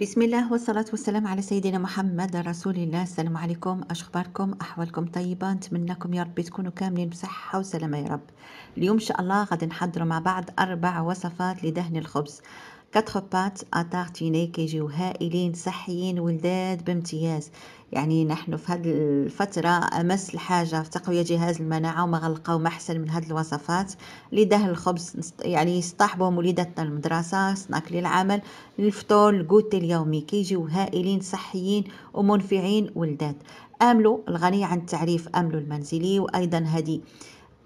بسم الله والصلاة والسلام على سيدنا محمد رسول الله السلام عليكم أشخباركم أحوالكم طيبة نتمنىكم يا رب تكونوا كاملين بصحة وسلامة يا رب اليوم إن شاء الله غادي نحضروا مع بعض أربع وصفات لدهن الخبز كاتخبات أتاغتيني كيجيو هائلين صحيين ولداد بامتياز يعني نحن في هذه الفترة أمس الحاجة في تقوية جهاز المناعة وما غلقوا محسن من هذه الوصفات لدهن الخبز يعني يصطحبوا وليداتنا المدرسة سناك للعمل الفطور الكوت اليومي كيجيو هائلين صحيين ومنفعين ولدات املوا الغني عن التعريف املوا المنزلي وايضا هذه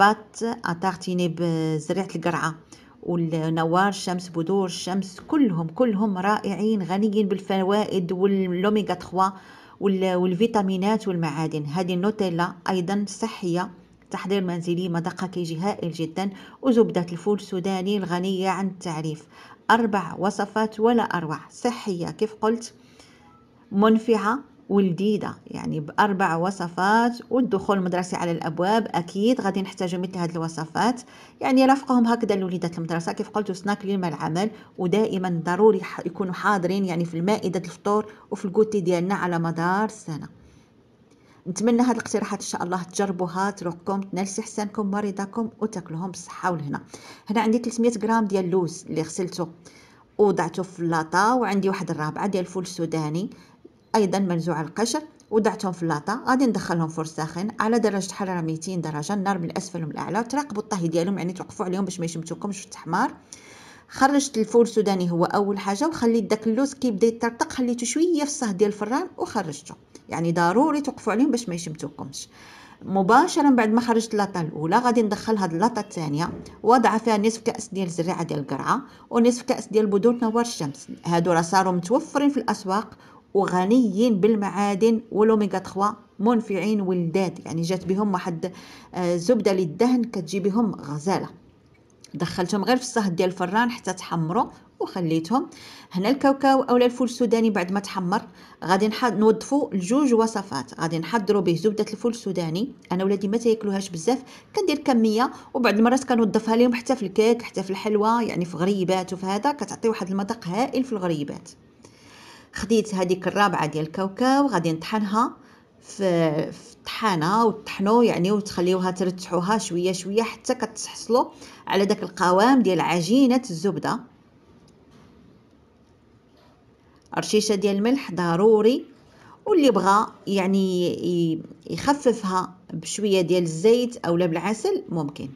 بات اتارتيني بزريعة القرعة والنوار الشمس بدور الشمس كلهم كلهم رائعين غنيين بالفوائد والأوميغا 3 والفيتامينات والمعادن هذه النوتيلا ايضا صحيه تحضير منزلي مذاقها كيجي هائل جدا وزبدة الفول السوداني الغنية عن التعريف أربع وصفات ولا أروع صحية كيف قلت منفعة ولديده يعني باربع وصفات والدخول المدرسي على الابواب اكيد غادي نحتاجوا مثل هذه الوصفات يعني رافقهم هكذا الوليدات المدرسه كيف قلت سناك ليوم العمل ودائما ضروري يكونوا حاضرين يعني في المائده الفطور وفي الكوتي ديالنا على مدار السنه نتمنى هاد الاقتراحات ان شاء الله تجربوها تروقكم تنالسي حسانكم مريضكم وتاكلوهم بالصحه والهنا هنا عندي 300 غرام ديال اللوز اللي غسلته وضعته في اللاطا وعندي واحد الرابعه ديال الفول السوداني ايضا منزوع القشر وضعتهم في اللاطه غادي ندخلهم فرن ساخن على درجه حراره 200 درجه النار من الاسفل ومن الاعلى تراقبوا الطهي ديالهم يعني توقفوا عليهم باش ما يشمتوكمش التحمار خرجت الفول السوداني هو اول حاجه وخليت داك اللوز كيبدا يطرطق خليته شويه في الصه ديال الفران وخرجته يعني ضروري توقفوا عليهم باش ما يشمتوكمش مباشرة بعد ما خرجت اللاطة الأولى غادي ندخل هاد اللاطة الثانية واضعة فيها نصف كأس ديال الزريعة ديال القرعة ونصف كأس ديال بذور نوار الشمس هادو راه صاروا متوفرين في الأسواق وغنيين بالمعادن والأوميغا 3 منفعين ولداد يعني جات بهم واحد آه، زبدة للدهن كتجي بهم غزالة دخلتهم غير في الصهد ديال الفران حتى تحمروا وخليتهم هنا الكاوكاو اولا الفول السوداني بعد ما تحمر غادي نوظفوا لجوج وصفات غادي نحضروا به زبده الفول السوداني انا ولادي ما تاكلوهاش بزاف كندير كميه وبعد المرات كنوظفها لهم حتى في الكيك حتى في الحلوى يعني في غريبات وفي هذا كتعطي واحد المذاق هائل في الغريبات خديت هذيك الرابعه ديال الكاوكاو غادي نطحنها في الطحانه وتطحنوا يعني وتخليوها ترتحوها شويه شويه حتى كتحصلوا على داك القوام ديال عجينه الزبده رشيشه ديال الملح ضروري واللي بغى يعني يخففها بشويه ديال الزيت اولا بالعسل ممكن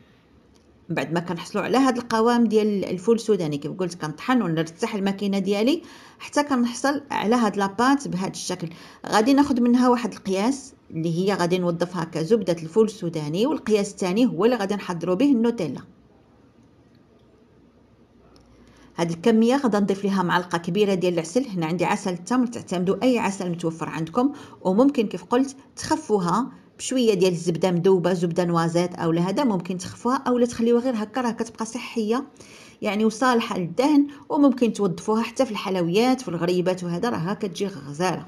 بعد ما كنحصلوا على هذا القوام ديال الفول السوداني كيف قلت كنطحن ونرتاح الماكينه ديالي حتى كنحصل على هاد لاباط بهذا الشكل غادي ناخذ منها واحد القياس اللي هي غادي نوظفها كزبده الفول السوداني والقياس الثاني هو اللي غادي نحضروا به النوتيلا هاد الكميه غادي نضيف ليها معلقه كبيره ديال العسل هنا عندي عسل التمر تعتمدوا اي عسل متوفر عندكم وممكن كيف قلت تخفوها بشويه ديال الزبده مذوبه زبده نوازيت اولا هذا ممكن تخفوها اولا تخليوها غير هكا راه كتبقى صحيه يعني وصالحه للدهن وممكن توظفوها حتى في الحلويات في الغريبات وهذا راها كتجي غزاله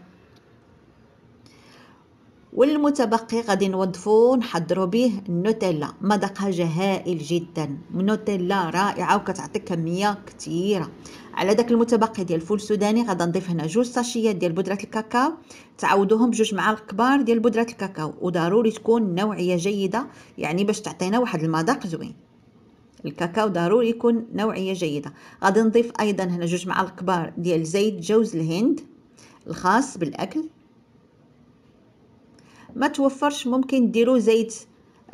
والمتبقي غادي نوضفو نحضرو به النوتيلا مذاقها جهائل جدا نوتيلا رائعه وكتعطي كميه كثيره على داك المتبقي ديال الفول السوداني غادي نضيف هنا جوج ساشيات ديال بودره الكاكاو تعاودوهم بجوج معالق كبار ديال بودره الكاكاو وضروري تكون نوعيه جيده يعني باش تعطينا واحد المذاق زوين الكاكاو ضروري يكون نوعيه جيده غادي نضيف ايضا هنا جوج معالق كبار ديال زيت جوز الهند الخاص بالاكل ما توفرش ممكن ديروا زيت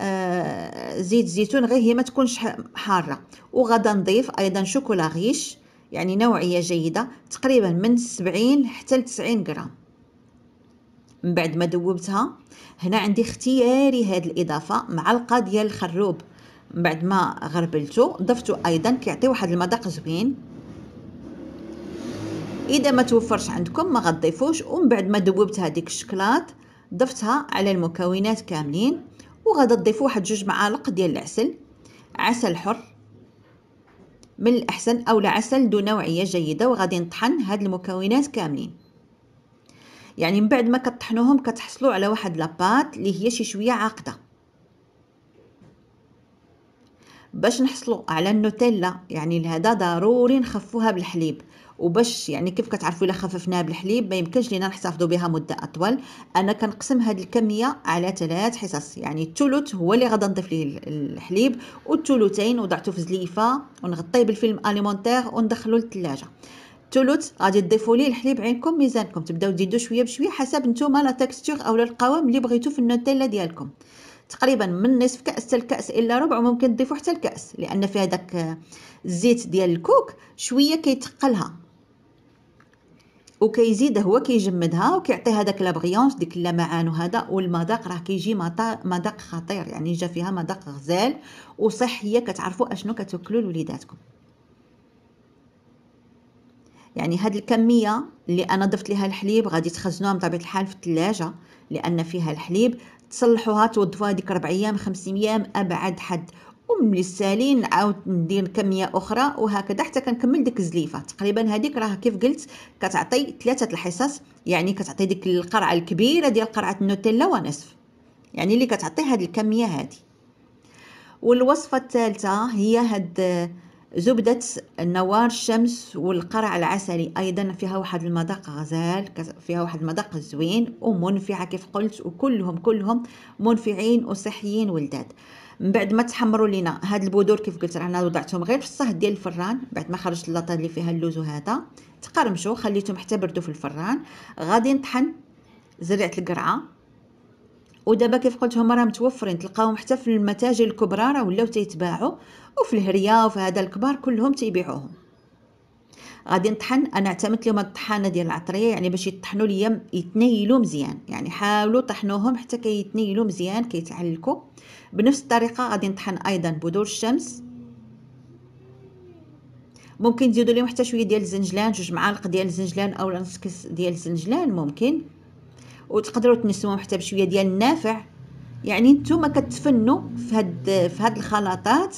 آه زيت زيتون غير هي ما تكونش حاره وغدا نضيف ايضا شوكولا غيش يعني نوعيه جيده تقريبا من 70 حتى 90 غرام من بعد ما ذوبتها هنا عندي اختياري هاد الاضافه معلقه ديال الخروب من بعد ما غربلته ضفتو ايضا كيعطي واحد المذاق زوين اذا ما توفرش عندكم ما غتضيفوش ومن بعد ما ذوبت هذيك الشكلاط ضفتها على المكونات كاملين وغدا تضيف واحد جوج معالق ديال العسل عسل حر من الأحسن أولا عسل ذو نوعية جيدة وغادي نطحن هاد المكونات كاملين يعني من بعد ما كطحنوهم كتحصلوا على واحد لاباط اللي هي شي شويه عاقده باش نحصلوا على النوتيلا يعني لهذا ضروري نخفوها بالحليب وباش يعني كيف كتعرفوا الا خففناها بالحليب ما يمكنش لينا نحتفظوا بها مده اطول انا كنقسم هذه الكميه على ثلاث حصص يعني الثلث هو اللي غادي نضيف ليه الحليب والثلثين وضعته في زليفه ونغطيه بالفيلم اليمونتير وندخله للثلاجه الثلث غادي تضيفوا ليه الحليب عينكم ميزانكم تبداو تزيدوا شويه بشويه حسب نتوما لا تكستور اولا القوام اللي بغيتو في النوتيلا ديالكم تقريبا من نصف كاس حتى الكاس الا ربع ممكن تضيفوا حتى الكاس لان في هذاك الزيت ديال الكوك شويه كيتقلها وكيزيد هو كيجمدها وكيعطيها داك لابغيونس ديك اللمعان وهذا والمذاق راه كيجي مذاق خطير يعني جا فيها مذاق غزال وصحيه كتعرفوا اشنو كتاكلوا لوليداتكم يعني هاد الكميه اللي انا ضفت لها الحليب غادي تخزنوها بطبيعه الحال في الثلاجه لان فيها الحليب تصلحوها توظفوها ديك ربع ايام خمس ايام ابعد حد وملي السالين نعاود ندير كميه اخرى وهكذا حتى كنكمل ديك الزليفه تقريبا هذيك راه كيف قلت كتعطي ثلاثه الحصص يعني كتعطي ديك القرعه الكبيره ديال قرعه النوتيلا ونصف يعني اللي كتعطي هذه الكميه هذه والوصفه الثالثه هي هاد زبدة نوار الشمس والقرع العسلي أيضا فيها واحد المذاق غزال فيها واحد المذاق زوين ومنفعة كيف قلت وكلهم كلهم منفعين وصحيين ولداد من بعد ما تحمروا لينا هاد البذور كيف قلت رانا وضعتهم غير في الصهد ديال الفران بعد ما خرجت اللاطه اللي فيها اللوز وهذا تقرمشوا خليتهم حتى بردوا في الفران غادي نطحن زريعه القرعه ودابا كيف قلت لهم راه متوفرين تلقاهم حتى في المتاجر الكبرى راه ولاو تيتباعوا وفي الهريا وفي هذا الكبار كلهم تيبيعوهم غادي نطحن انا اعتمدت لهم الطحانه ديال العطريه يعني باش يطحنوا ليا يتنيلوا مزيان يعني حاولوا طحنوهم حتى كيتنيلوا كي مزيان كيتعلكوا بنفس الطريقه غادي نطحن ايضا بذور الشمس ممكن تزيدوا لهم حتى شويه ديال الزنجلان جوج معالق ديال الزنجلان اولا نص كيس ديال الزنجلان ممكن وتقدروا تنسموهم حتى بشويه ديال النافع يعني نتوما كتفنوا في هاد في هاد الخلطات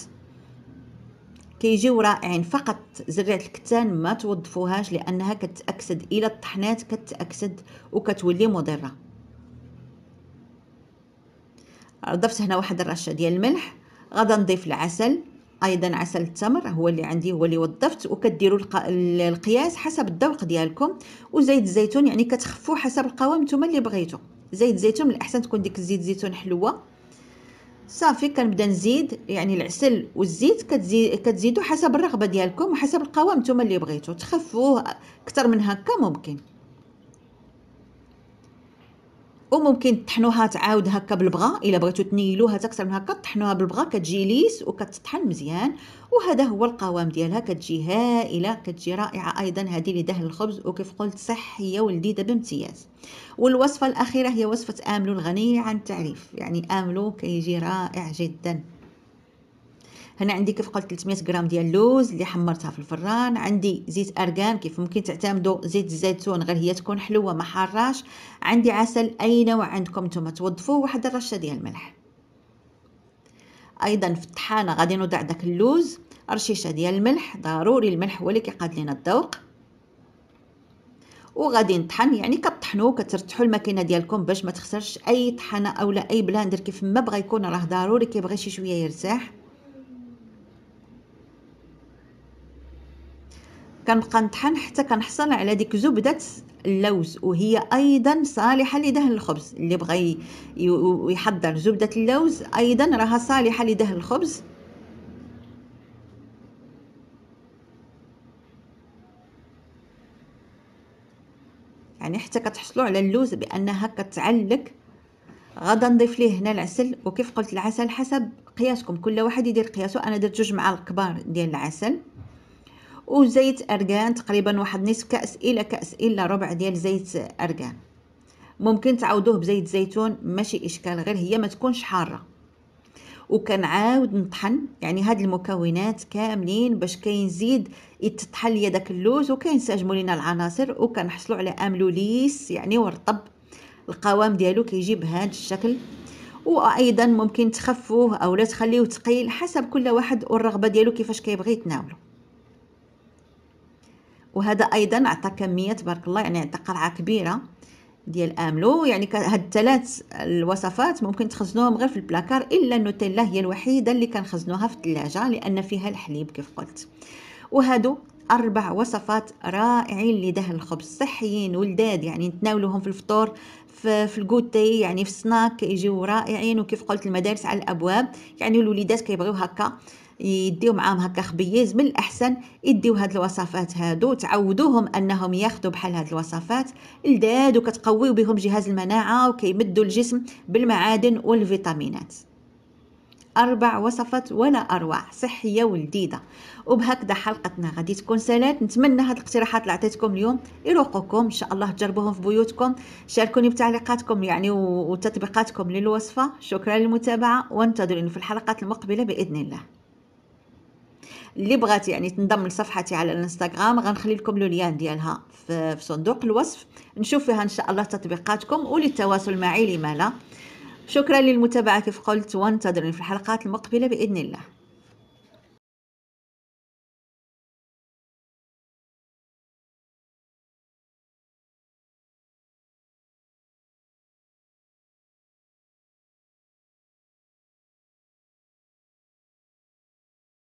كيجيو رائعين فقط زريعه الكتان ما توظفوهاش لانها كتاكسد الى الطحنات كتاكسد وكتولي مضره ضفت هنا واحد الرشه ديال الملح غادا نضيف العسل ايضا عسل التمر هو اللي عندي هو اللي وظفت وكديروا القياس حسب الذوق ديالكم وزيت الزيتون يعني كتخفوا حسب القوام نتوما اللي بغيتو زيت الزيتون من الاحسن تكون ديك الزيت زيتون حلوه صافي كنبدا نزيد يعني العسل والزيت كتزيد كتزيدوا حسب الرغبه ديالكم وحسب القوام نتوما اللي بغيتو تخفوه اكثر من هكا ممكن وممكن تطحنوها تعاود هكا بالبغا الا بغيتو تنيلوها تكثر من هكا طحنوها بالبغا كتجي ليس وكتطحن مزيان وهذا هو القوام ديالها كتجي هائله كتجي رائعه ايضا هذه لدهن الخبز وكيف قلت صحيه ولذيذه بامتياز والوصفه الاخيره هي وصفه املو الغنيه عن التعريف يعني املو كيجي رائع جدا هنا عندي كيف قلت 300 غرام ديال اللوز اللي حمرتها في الفران عندي زيت ارغان كيف ممكن تعتمدوا زيت الزيتون غير هي تكون حلوه ما حراش عندي عسل اي نوع عندكم نتوما توظفوه واحد الرشه ديال الملح ايضا في الطحانه غادي نوضع داك اللوز رشيشه ديال الملح ضروري الملح هو اللي كيقاد لينا الذوق وغادي نطحن يعني كطحنوا كترتحوا الماكينه ديالكم باش ما تخسرش اي طحنه اولا اي بلاندر كيف ما بغى يكون راه ضروري كيبغي شي شويه يرتاح كنبقى نطحن حتى كنحصل على ديك زبده اللوز وهي ايضا صالحه لدهن الخبز اللي بغى يحضر زبده اللوز ايضا راها صالحه لدهن الخبز يعني حتى كتحصلوا على اللوز بانها كتعلق غدا نضيف ليه هنا العسل وكيف قلت العسل حسب قياسكم كل واحد يدير قياسه انا درت جوج معالق كبار ديال العسل وزيت ارغان تقريبا واحد نصف كاس الى كاس الى ربع ديال زيت ارغان ممكن تعودوه بزيت زيتون ماشي اشكال غير هي ما تكونش حاره وكنعاود نطحن يعني هاد المكونات كاملين باش كينزيد يتطحن ليا داك اللوز وكينسجموا لينا العناصر وكنحصلوا على املوليس ليس يعني ورطب القوام ديالو كيجي بهاد الشكل وايضا ممكن تخفوه او لا تخليوه ثقيل حسب كل واحد والرغبه ديالو كيفاش كيبغي يتناولو وهذا ايضا عطى كميه تبارك الله يعني عطى قرعه كبيره ديال املو يعني هاد الثلاث الوصفات ممكن تخزنوهم غير في البلاكار الا النوتيلا هي الوحيده اللي كنخزنوها في الثلاجه لان فيها الحليب كيف قلت وهادو اربع وصفات رائعين لدهن الخبز صحيين ولداد يعني نتناولوهم في الفطور في, في الكوتي يعني في السناك يجيو رائعين وكيف قلت المدارس على الابواب يعني الوليدات كيبغيو هكا يديو معاهم هكا خبيز من الاحسن يديو هاد الوصفات هادو تعودوهم انهم ياخذوا بحال هاد الوصفات لداد وكتقويو بهم جهاز المناعه وكيمدوا الجسم بالمعادن والفيتامينات أربع وصفات ولا أروع صحية ولذيذة وبهكذا حلقتنا غادي تكون سالات نتمنى هاد الاقتراحات اللي عطيتكم اليوم يروقوكم إن شاء الله تجربوهم في بيوتكم شاركوني بتعليقاتكم يعني وتطبيقاتكم للوصفة شكرا للمتابعة وانتظروني في الحلقات المقبلة بإذن الله اللي بغات يعني تنضم لصفحتي على الانستغرام غنخلي لكم لو ليان ديالها في, في صندوق الوصف نشوف فيها ان شاء الله تطبيقاتكم وللتواصل معي لما لا شكرا للمتابعه كيف قلت وانتظرني في الحلقات المقبله باذن الله